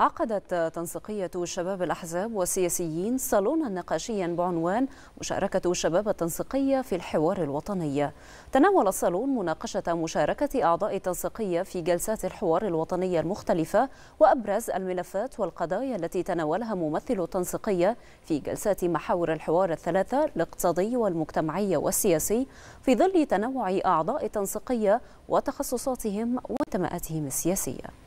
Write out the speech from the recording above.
عقدت تنسيقية شباب الأحزاب والسياسيين صالونا نقاشيا بعنوان مشاركة الشباب التنسيقية في الحوار الوطني تناول الصالون مناقشة مشاركة أعضاء التنسيقية في جلسات الحوار الوطنية المختلفة وأبرز الملفات والقضايا التي تناولها ممثل التنسيقية في جلسات محاور الحوار الثلاثة الاقتصادي والمجتمعي والسياسي في ظل تنوع أعضاء التنسيقية وتخصصاتهم وتمآتهم السياسية